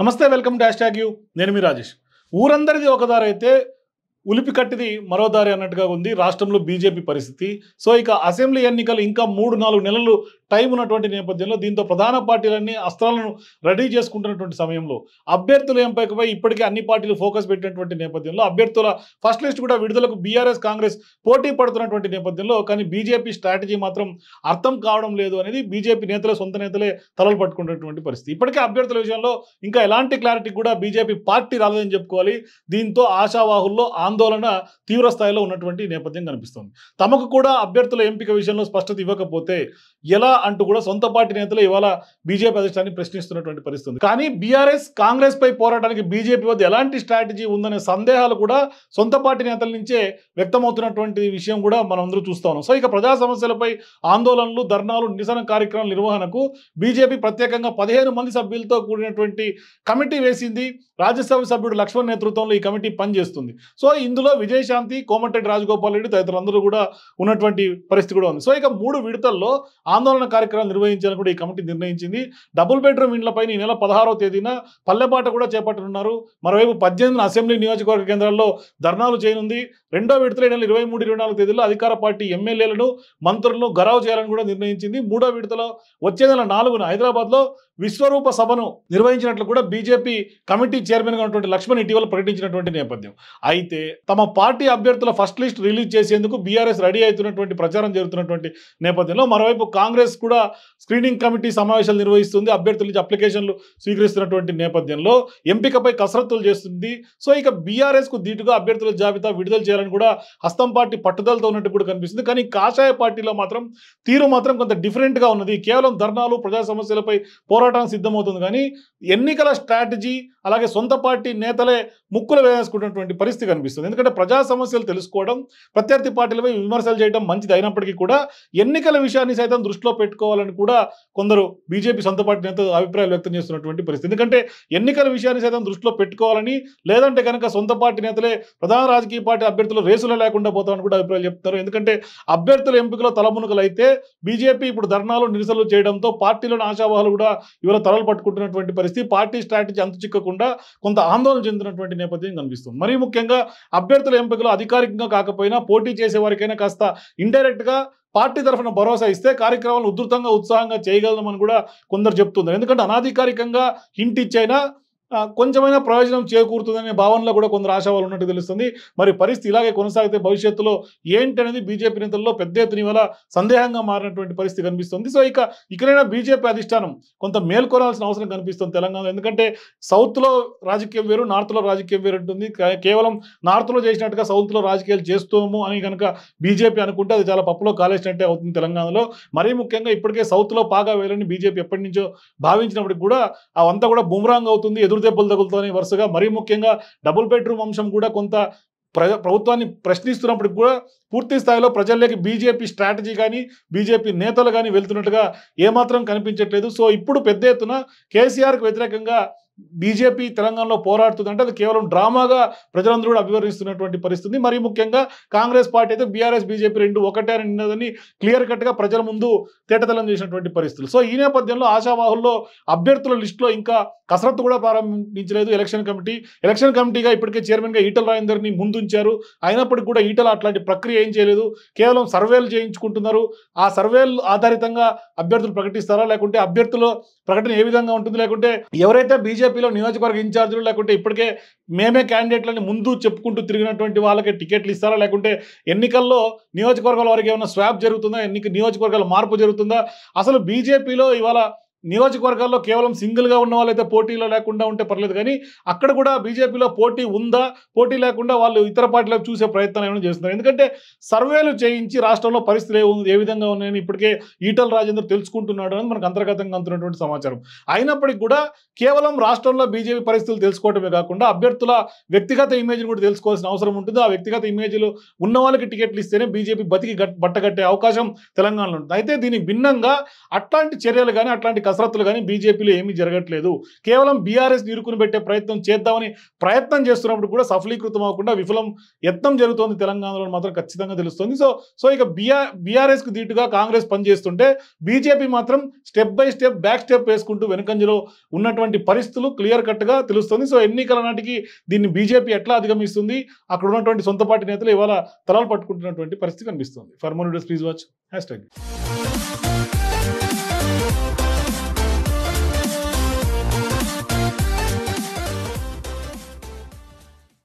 నమస్తే welcome dash tag you నేను మీ రాజేష్ ఊరందరిది ఒక దారి అయితే ఉలిపి కట్టిది మరో దారి అన్నట్టుగా ఉంది రాష్ట్రంలో బీజేపీ పరిస్థితి సో ఇక అసెంబ్లీ ఎన్నికలు ఇంకా మూడు నాలుగు నెలలు టైం ఉన్నటువంటి నేపథ్యంలో దీంతో ప్రధాన పార్టీలన్నీ అస్త్రాలను రెడీ చేసుకుంటున్నటువంటి సమయంలో అభ్యర్థుల ఎంపికపై ఇప్పటికే అన్ని పార్టీలు ఫోకస్ పెట్టినటువంటి నేపథ్యంలో అభ్యర్థుల ఫస్ట్ లిస్ట్ కూడా విడుదలకు బీఆర్ఎస్ కాంగ్రెస్ పోటీ పడుతున్నటువంటి నేపథ్యంలో కానీ బీజేపీ స్ట్రాటజీ మాత్రం అర్థం కావడం లేదు అనేది బీజేపీ నేతల సొంత నేతలే తలలు పట్టుకున్నటువంటి పరిస్థితి ఇప్పటికే అభ్యర్థుల విషయంలో ఇంకా ఎలాంటి క్లారిటీ కూడా బీజేపీ పార్టీ రాలేదని చెప్పుకోవాలి దీంతో ఆశావాహుల్లో ఆందోళన తీవ్ర స్థాయిలో ఉన్నటువంటి నేపథ్యం కనిపిస్తుంది తమకు కూడా అభ్యర్థుల ఎంపిక విషయంలో స్పష్టత ఇవ్వకపోతే ఎలా అంటూ కూడా సొంత పార్టీ నేతలు ఇవాళ బీజేపీ అధిష్టాన్ని ప్రశ్నిస్తున్నటువంటి పరిస్థితి కానీ బీఆర్ఎస్ కాంగ్రెస్ పై పోరాటానికి బీజేపీ వద్ద ఎలాంటి స్ట్రాటజీ ఉందనే సందేహాలు కూడా సొంత పార్టీ నేతల నుంచే వ్యక్తమవుతున్నటువంటి విషయం కూడా మనం అందరూ చూస్తా సో ఇక ప్రజా సమస్యలపై ఆందోళనలు ధర్నాలు నిరసన కార్యక్రమాల నిర్వహణకు బీజేపీ ప్రత్యేకంగా పదిహేను మంది సభ్యులతో కూడినటువంటి కమిటీ వేసింది రాజ్యసభ సభ్యుడు లక్ష్మణ్ నేతృత్వంలో ఈ కమిటీ పనిచేస్తుంది సో ఇందులో విజయశాంతి కోమటిరెడ్డి రాజగోపాల్ రెడ్డి తదితరులందరూ కూడా ఉన్నటువంటి పరిస్థితి కూడా ఉంది సో ఇక మూడు విడతల్లో ఆందోళన కార్యక్రమాలు నిర్వహించాలని కూడా ఈ కమిటీ నిర్ణయించింది డబుల్ బెడ్రూమ్ ఇండ్లపై ఈ నెల పదహారో తేదీన పల్లెబాట కూడా చేపట్టనున్నారు మరోవైపు పద్దెనిమిది అసెంబ్లీ నియోజకవర్గ కేంద్రాల్లో ధర్నాలు చేయనుంది రెండో విడతలో నెల ఇరవై మూడు ఇరవై నాలుగు తేదీలో అధికార పార్టీ ఎమ్మెల్యేలను మంత్రులను గరావు చేయాలని కూడా నిర్ణయించింది మూడో విడతలో వచ్చే నెల నాలుగున హైదరాబాద్లో విశ్వరూప సభను నిర్వహించినట్లు కూడా బీజేపీ కమిటీ గా ఉన్నటువంటి లక్ష్మణ్ ఇటీవల ప్రకటించినటువంటి నేపథ్యం అయితే తమ పార్టీ అభ్యర్థుల ఫస్ట్ లిస్ట్ రిలీజ్ చేసేందుకు బీఆర్ఎస్ రెడీ అవుతున్నటువంటి ప్రచారం జరుగుతున్నటువంటి నేపథ్యంలో మరోవైపు కాంగ్రెస్ కూడా స్క్రీనింగ్ కమిటీ సమావేశాలు నిర్వహిస్తుంది అభ్యర్థుల నుంచి అప్లికేషన్లు స్వీకరిస్తున్నటువంటి నేపథ్యంలో ఎంపికపై కసరత్తులు చేస్తుంది సో ఇక బీఆర్ఎస్ కు దీటుగా అభ్యర్థుల జాబితా విడుదల చేయాలని కూడా హస్తం పార్టీ పట్టుదలతో ఉన్నట్టు కూడా కనిపిస్తుంది కానీ కాషాయ పార్టీలో మాత్రం తీరు మాత్రం కొంత డిఫరెంట్గా ఉన్నది కేవలం ధర్నాలు ప్రజా సమస్యలపై పోరాటం పోరాటానికి సిద్ధమవుతుంది కానీ ఎన్నికల స్ట్రాటజీ అలాగే సొంత పార్టీ నేతలే ముక్కులు వేసుకునేటువంటి పరిస్థితి కనిపిస్తుంది ఎందుకంటే ప్రజా సమస్యలు తెలుసుకోవడం ప్రత్యర్థి పార్టీలపై విమర్శలు చేయడం మంచిది అయినప్పటికీ కూడా ఎన్నికల విషయాన్ని సైతం దృష్టిలో పెట్టుకోవాలని కూడా కొందరు బీజేపీ సొంత పార్టీ నేతలు అభిప్రాయాలు వ్యక్తం చేస్తున్నటువంటి పరిస్థితి ఎందుకంటే ఎన్నికల విషయాన్ని సైతం దృష్టిలో పెట్టుకోవాలని లేదంటే కనుక సొంత పార్టీ నేతలే ప్రధాన రాజకీయ పార్టీ అభ్యర్థులు రేసులో లేకుండా పోతామని కూడా అభిప్రాయాలు చెప్తారు ఎందుకంటే అభ్యర్థుల ఎంపికలో తలమునుకలు అయితే బీజేపీ ఇప్పుడు ధర్నాలు నిరసనలు చేయడంతో పార్టీలోని ఆశావాహాలు కూడా ఇవాళ తలలు పట్టుకుంటున్నటువంటి పరిస్థితి పార్టీ స్ట్రాటజీ అంత చిక్కకుండా కొంత ఆందోళన చెందినటువంటి నేపథ్యం కనిపిస్తుంది మరీ ముఖ్యంగా అభ్యర్థుల ఎంపికలు అధికారికంగా కాకపోయినా పోటీ చేసే వారికైనా కాస్త ఇండైరెక్ట్గా పార్టీ తరఫున భరోసా ఇస్తే కార్యక్రమాలను ఉధృతంగా ఉత్సాహంగా చేయగలమని కూడా కొందరు చెప్తున్నారు ఎందుకంటే అనాధికారికంగా హింట్ ఇచ్చైనా కొంచెమైనా ప్రయోజనం చేకూరుతుందనే భావనలో కూడా కొందరు ఆశావాలు ఉన్నట్టు తెలుస్తుంది మరి పరిస్థితి ఇలాగే కొనసాగితే భవిష్యత్తులో ఏంటనేది బీజేపీ నేతల్లో పెద్ద ఎత్తున సందేహంగా మారినటువంటి పరిస్థితి కనిపిస్తుంది సో ఇక ఇక్కడైనా బీజేపీ అధిష్టానం కొంత మేల్కొనాల్సిన అవసరం కనిపిస్తుంది తెలంగాణలో ఎందుకంటే సౌత్లో రాజకీయం వేరు నార్త్లో రాజకీయం వేరు ఉంటుంది కేవలం నార్త్లో చేసినట్టుగా సౌత్లో రాజకీయాలు చేస్తాము అని కనుక బీజేపీ అనుకుంటే అది చాలా పప్పులో కాలేసినట్టే అవుతుంది తెలంగాణలో మరీ ముఖ్యంగా ఇప్పటికే సౌత్లో పాగా వేయాలని బీజేపీ ఎప్పటి నుంచో భావించినప్పటికి కూడా అవంతా కూడా బుమ్రాంగ్ అవుతుంది ఎదురు దెబ్బలు తగులుతాయి వరుసగా మరీ ముఖ్యంగా డబుల్ బెడ్రూమ్ అంశం కూడా కొంత ప్రభుత్వాన్ని ప్రశ్నిస్తున్నప్పటికి కూడా పూర్తి స్థాయిలో ప్రజల్లోకి బీజేపీ స్ట్రాటజీ కానీ బీజేపీ నేతలు కానీ వెళ్తున్నట్టుగా ఏమాత్రం కనిపించట్లేదు సో ఇప్పుడు పెద్ద ఎత్తున కేసీఆర్కి వ్యతిరేకంగా బీజేపీ తెలంగాణలో పోరాడుతుందంటే అది కేవలం డ్రామాగా ప్రజలందరూ కూడా అభివర్ణిస్తున్నటువంటి పరిస్థితి మరి ముఖ్యంగా కాంగ్రెస్ పార్టీ అయితే బీఆర్ఎస్ బీజేపీ రెండు ఒకటే అని నిన్నదని క్లియర్ కట్గా ప్రజల ముందు తేటతలం చేసినటువంటి పరిస్థితులు సో ఈ నేపథ్యంలో ఆశావాహుల్లో అభ్యర్థుల లిస్టులో ఇంకా కసరత్తు కూడా ప్రారంభించలేదు ఎలక్షన్ కమిటీ ఎలక్షన్ కమిటీగా ఇప్పటికే చైర్మన్గా ఈటల రాజేందర్ని ముందుంచారు అయినప్పటికీ కూడా ఈటల అట్లాంటి ప్రక్రియ ఏం చేయలేదు కేవలం సర్వేలు చేయించుకుంటున్నారు ఆ సర్వేలు ఆధారితంగా అభ్యర్థులు ప్రకటిస్తారా లేకుంటే అభ్యర్థుల ప్రకటన ఏ విధంగా ఉంటుంది లేకుంటే ఎవరైతే బీజేపీ బీజేపీలో నియోజకవర్గ ఇన్ఛార్జీలు లేకుంటే ఇప్పటికే మేమే క్యాండిడేట్లని ముందు చెప్పుకుంటూ తిరిగినటువంటి వాళ్ళకి టికెట్లు ఇస్తారా లేకుంటే ఎన్నికల్లో నియోజకవర్గాల వారికి ఏమైనా స్వాప్ జరుగుతుందా ఎన్నిక నియోజకవర్గాల మార్పు జరుగుతుందా అసలు బీజేపీలో ఇవాళ నియోజకవర్గాల్లో కేవలం సింగిల్గా ఉన్న వాళ్ళైతే పోటీలో లేకుండా ఉంటే పర్లేదు కానీ అక్కడ కూడా బీజేపీలో పోటీ ఉందా పోటీ లేకుండా వాళ్ళు ఇతర పార్టీలకు చూసే ప్రయత్నం ఏమైనా చేస్తున్నారు ఎందుకంటే సర్వేలు చేయించి రాష్ట్రంలో పరిస్థితులు ఏ ఏ విధంగా ఉన్నాయని ఇప్పటికే ఈటల రాజేందర్ తెలుసుకుంటున్నాడు అని మనకు అంతర్గతంగా అందుతున్నటువంటి సమాచారం అయినప్పటికీ కూడా కేవలం రాష్ట్రంలో బీజేపీ పరిస్థితులు తెలుసుకోవడమే కాకుండా అభ్యర్థుల వ్యక్తిగత ఇమేజ్ని కూడా తెలుసుకోవాల్సిన అవసరం ఉంటుంది ఆ వ్యక్తిగత ఇమేజ్లు ఉన్న వాళ్ళకి టికెట్లు ఇస్తేనే బీజేపీ బతికి బట్టగట్టే అవకాశం తెలంగాణలో ఉంటుంది అయితే దీనికి భిన్నంగా అట్లాంటి చర్యలు కానీ అట్లాంటి కసరత్తులు కానీ బీజేపీలో ఏమీ జరగట్లేదు కేవలం బీఆర్ఎస్ ఇరుకుని పెట్టే ప్రయత్నం చేద్దామని ప్రయత్నం చేస్తున్నప్పుడు కూడా సఫలీకృతం అవ్వకుండా విఫలం యత్నం జరుగుతోంది తెలంగాణలో మాత్రం ఖచ్చితంగా తెలుస్తుంది సో సో ఇక బీఆర్ కు ధీటుగా కాంగ్రెస్ పనిచేస్తుంటే బీజేపీ మాత్రం step by step back step వేసుకుంటూ వెనుకంజలో ఉన్నటువంటి పరిస్థితులు క్లియర్ కట్గా తెలుస్తుంది సో ఎన్నికల నాటికి దీన్ని బీజేపీ ఎట్లా అధిగమిస్తుంది అక్కడ ఉన్నటువంటి సొంత పార్టీ నేతలు ఇవాళ తలలు పట్టుకుంటున్నటువంటి పరిస్థితి కనిపిస్తుంది ఫర్మోన్ ప్లీజ్ వాచ్ హ్యాష్ ట్యాగ్